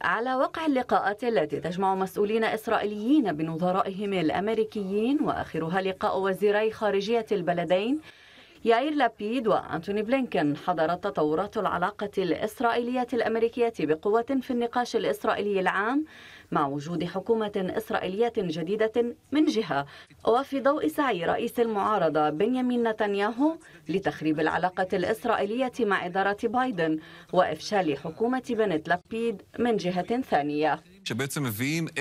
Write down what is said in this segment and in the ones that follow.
على وقع اللقاءات التي تجمع مسؤولين إسرائيليين بنظرائهم الأمريكيين وآخرها لقاء وزيري خارجية البلدين يائر لابيد وأنتوني بلينكن حضرت تطورات العلاقة الإسرائيلية الأمريكية بقوة في النقاش الإسرائيلي العام مع وجود حكومة إسرائيلية جديدة من جهة وفي ضوء سعي رئيس المعارضة بنيامين نتنياهو لتخريب العلاقة الإسرائيلية مع إدارة بايدن وإفشال حكومة بنت لابيد من جهة ثانية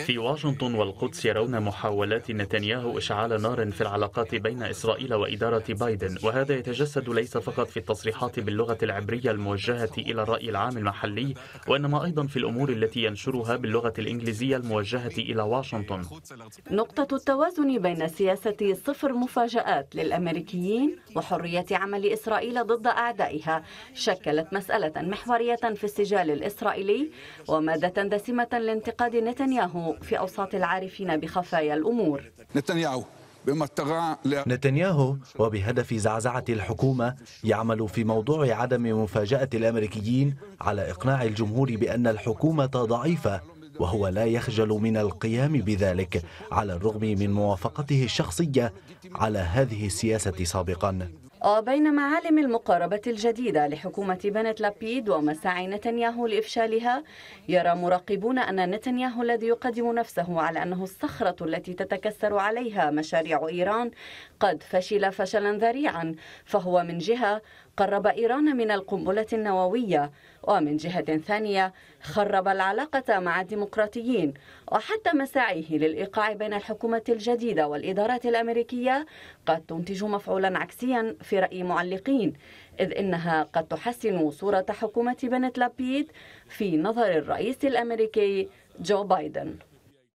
في واشنطن والقدس يرون محاولات نتنياهو إشعال نار في العلاقات بين إسرائيل وإدارة بايدن وهذا يتجسد ليس فقط في التصريحات باللغة العبرية الموجهة إلى الرأي العام المحلي وإنما أيضا في الأمور التي ينشرها باللغة الإنجليزية الموجهة إلى واشنطن نقطة التوازن بين سياسة صفر مفاجآت للأمريكيين وحرية عمل إسرائيل ضد أعدائها شكلت مسألة محورية في السجال الإسرائيلي ومادة دسمة لانتقال انتقاد نتنياهو في أوساط العارفين بخفايا الأمور نتنياهو نتنياهو وبهدف زعزعة الحكومة يعمل في موضوع عدم مفاجأة الأمريكيين على إقناع الجمهور بأن الحكومة ضعيفة وهو لا يخجل من القيام بذلك على الرغم من موافقته الشخصية على هذه السياسة سابقاً وبين آه، معالم المقاربة الجديدة لحكومة بنت لابيد ومساعي نتنياهو لإفشالها يرى مراقبون أن نتنياهو الذي يقدم نفسه على أنه الصخرة التي تتكسر عليها مشاريع إيران قد فشل فشلا ذريعا فهو من جهة قرب إيران من القنبلة النووية ومن جهة ثانية خرب العلاقة مع الديمقراطيين وحتى مساعيه للإيقاع بين الحكومة الجديدة والإدارات الأمريكية قد تنتج مفعولا عكسيا في في رأي معلقين إذ إنها قد تحسن صورة حكومة بنت لابيد في نظر الرئيس الأمريكي جو بايدن